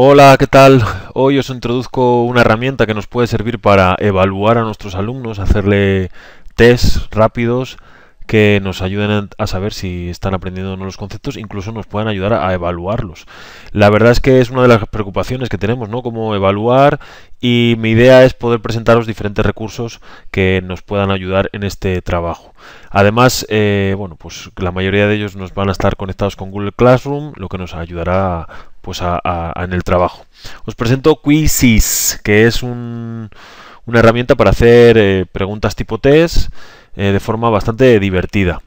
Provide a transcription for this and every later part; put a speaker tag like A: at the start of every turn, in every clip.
A: Hola, ¿qué tal? Hoy os introduzco una herramienta que nos puede servir para evaluar a nuestros alumnos, hacerle test rápidos que nos ayuden a saber si están aprendiendo o no los conceptos, incluso nos puedan ayudar a evaluarlos. La verdad es que es una de las preocupaciones que tenemos, ¿no? Cómo evaluar y mi idea es poder presentaros diferentes recursos que nos puedan ayudar en este trabajo. Además, eh, bueno, pues la mayoría de ellos nos van a estar conectados con Google Classroom, lo que nos ayudará a pues en el trabajo. Os presento Quizzes, que es una herramienta para hacer eh, preguntas tipo test eh, de forma bastante divertida.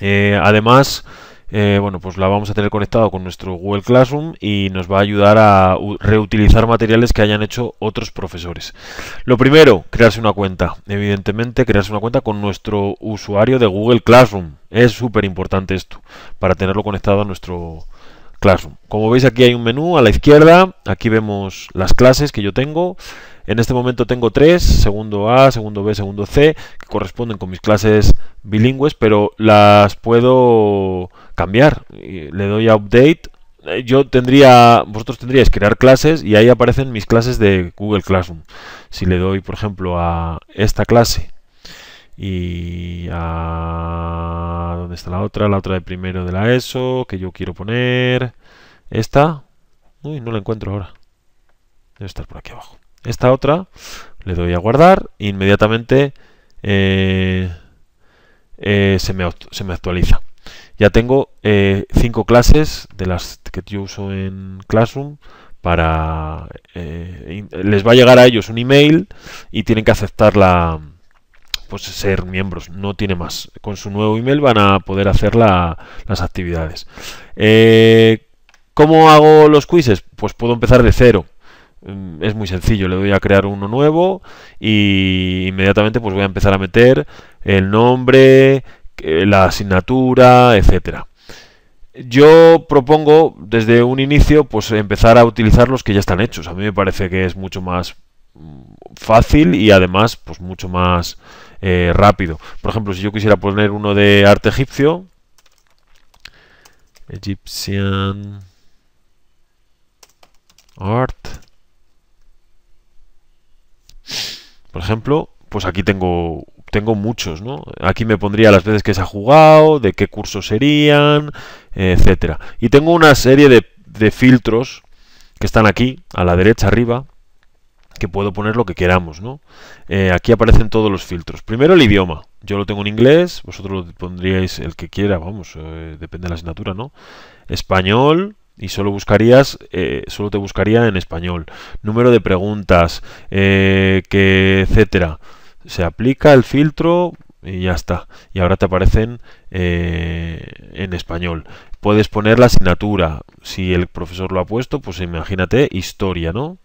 A: Eh, además, bueno, pues la vamos a tener conectado con nuestro Google Classroom y nos va a ayudar a reutilizar materiales que hayan hecho otros profesores. Lo primero, crearse una cuenta. Evidentemente, crearse una cuenta con nuestro usuario de Google Classroom. Es súper importante esto para tenerlo conectado a nuestro, Classroom. Como veis aquí hay un menú a la izquierda, aquí vemos las clases que yo tengo. En este momento tengo tres, segundo A, segundo B, segundo C, que corresponden con mis clases bilingües, pero las puedo cambiar. Le doy a Update. Eh, yo tendría, vosotros tendríais crear clases y ahí aparecen mis clases de Google Classroom. Si le doy, por ejemplo, a esta clase, y a... ¿Dónde está la otra? La otra de primero de la ESO, que yo quiero poner. Esta. Uy, no la encuentro ahora. Debe estar por aquí abajo. Esta otra. Le doy a guardar. E inmediatamente eh, eh, se, me, actualiza. Ya tengo eh, cinco clases de las que yo uso en Classroom para... les va a llegar a ellos un email y tienen que aceptar la pues ser miembros, no tiene más. Con su nuevo email van a poder hacer las actividades. Eh, ¿Cómo hago los quizzes? Pues puedo empezar de cero. Mm, es muy sencillo, le doy a crear uno nuevo y inmediatamente pues voy a empezar a meter el nombre, eh, la asignatura, etcétera. Yo propongo desde un inicio pues empezar a utilizar los que ya están hechos. A mí me parece que es mucho más mm, fácil y además pues mucho más eh, rápido. Por ejemplo, si yo quisiera poner uno de arte egipcio, Egyptian Art, por ejemplo, pues aquí tengo tengo muchos, ¿no? Aquí me pondría las veces que se ha jugado, de qué cursos serían, etcétera. Y tengo una serie de filtros que están aquí, a la derecha arriba, que puedo poner lo que queramos, ¿no? Eh, aquí aparecen todos los filtros. Primero el idioma. Yo lo tengo en inglés, vosotros lo pondríais el que quiera, vamos, eh, depende de la asignatura, ¿no? Español, y solo buscarías eh, solo te buscaría en español número de preguntas que etcétera se aplica el filtro y ya está. Y ahora te aparecen eh, en español. Puedes poner la asignatura. Si el profesor lo ha puesto, pues imagínate historia, ¿no?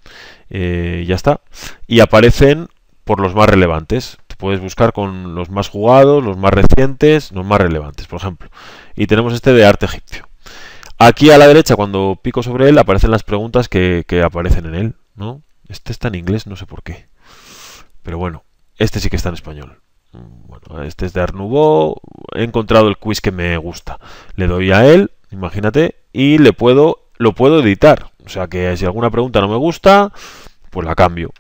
A: Eh, ya está. Y aparecen por los más relevantes. Te puedes buscar con los más jugados, los más recientes, los más relevantes, por ejemplo. Y tenemos este de arte egipcio. Aquí a la derecha, cuando pico sobre él, aparecen las preguntas que, que aparecen en él, ¿no? Este está en inglés, no sé por qué. Pero bueno, este sí que está en español. Bueno, este es de Arnubó. He encontrado el quiz que me gusta. Le doy a él, imagínate, y le puedo, lo puedo editar. O sea que si alguna pregunta no me gusta, pues la cambio.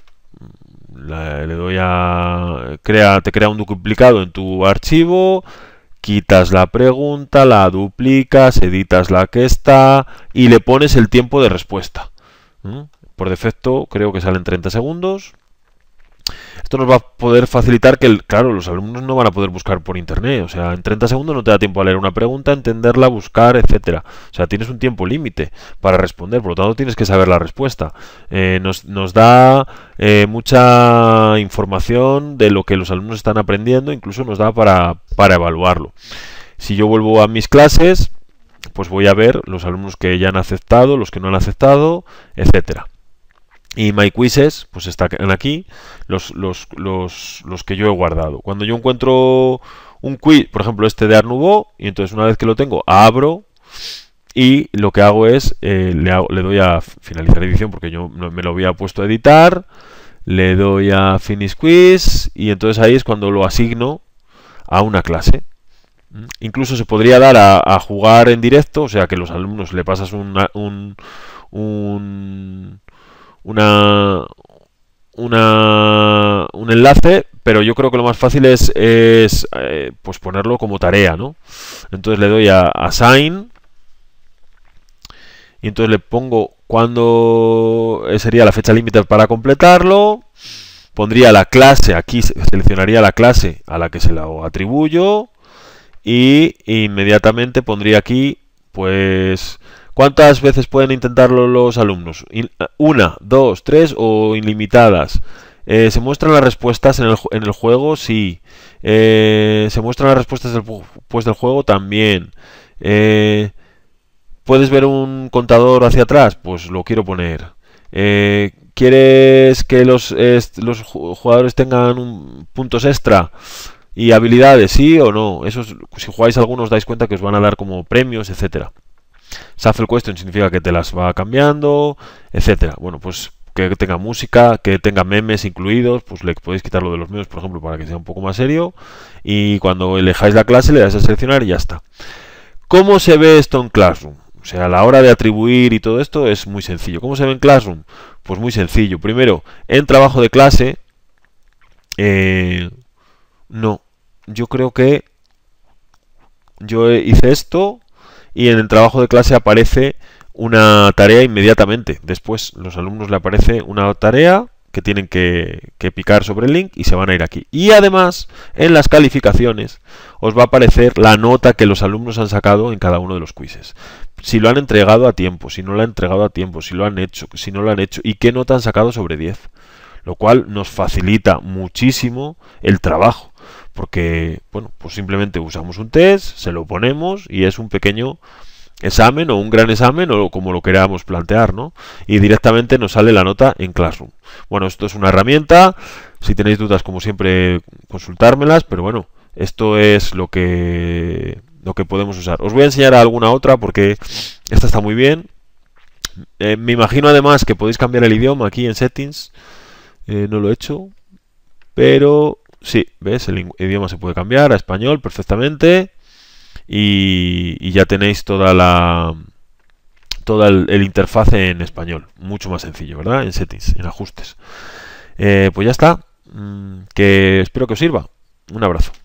A: Le, doy a. Crea, te crea un duplicado en tu archivo. Quitas la pregunta, la duplicas, editas la que está y le pones el tiempo de respuesta. ¿Mm? Por defecto creo que salen 30 segundos. Esto nos va a poder facilitar que, claro, los alumnos no van a poder buscar por internet. O sea, en 30 segundos no te da tiempo a leer una pregunta, entenderla, buscar, etcétera. O sea, tienes un tiempo límite para responder, por lo tanto tienes que saber la respuesta. Eh, nos, da eh, mucha información de lo que los alumnos están aprendiendo, incluso nos da para, para evaluarlo. Si yo vuelvo a mis clases, pues voy a ver los alumnos que ya han aceptado, los que no han aceptado, etcétera y my quizzes pues están aquí los, los, que yo he guardado. Cuando yo encuentro un quiz, por ejemplo este de Art y entonces una vez que lo tengo abro y lo que hago es eh, le, doy a finalizar edición porque yo me lo había puesto a editar, le doy a finish quiz y entonces ahí es cuando lo asigno a una clase. Mm. Incluso se podría dar a, jugar en directo, o sea que los alumnos le pasas un, un una, un enlace, pero yo creo que lo más fácil es, eh, pues ponerlo como tarea, ¿no? Entonces le doy a assign y entonces le pongo cuándo sería la fecha límite para completarlo. Pondría la clase, aquí seleccionaría la clase a la que se la atribuyo y inmediatamente pondría aquí pues ¿Cuántas veces pueden intentarlo los alumnos? Una, dos, tres o ilimitadas. Eh, ¿Se muestran las respuestas en el, juego? Sí. Eh, ¿Se muestran las respuestas del pues juego? También. Eh, ¿Puedes ver un contador hacia atrás? Pues lo quiero poner. ¿Quieres que los, jugadores tengan puntos extra? Y habilidades, sí o no. Eso si jugáis algunos dais cuenta que os van a dar como premios, etcétera el Question significa que te las va cambiando, etcétera. Bueno, pues que tenga música, que tenga memes incluidos, pues le podéis quitar lo de los memes, por ejemplo, para que sea un poco más serio. Y cuando elijáis la clase le das a seleccionar y ya está. ¿Cómo se ve esto en Classroom? O sea, a la hora de atribuir y todo esto es muy sencillo. ¿Cómo se ve en Classroom? Pues muy sencillo. Primero, en trabajo de clase, eh, no, yo creo que yo hice esto y en el trabajo de clase aparece una tarea inmediatamente. Después los alumnos le aparece una tarea que tienen que, picar sobre el link y se van a ir aquí. Y además, en las calificaciones os va a aparecer la nota que los alumnos han sacado en cada uno de los quizzes. Si lo han entregado a tiempo, si no lo han entregado a tiempo, si lo han hecho, si no lo han hecho y qué nota han sacado sobre 10. Lo cual nos facilita muchísimo el trabajo porque, bueno, pues simplemente usamos un test, se lo ponemos y es un pequeño examen o un gran examen o como lo queramos plantear, ¿no? Y directamente nos sale la nota en Classroom. Bueno, esto es una herramienta, si tenéis dudas como siempre consultármelas, pero bueno, esto es lo que lo que podemos usar. Os voy a enseñar alguna otra porque esta está muy bien. Eh, me imagino además que podéis cambiar el idioma aquí en settings. Eh, no lo he hecho, pero Sí, ¿ves? El idioma se puede cambiar a español perfectamente. Y, ya tenéis toda la toda el, interfaz en español. Mucho más sencillo, ¿verdad? En settings, en ajustes. Eh, pues ya está. Mm, que espero que os sirva. Un abrazo.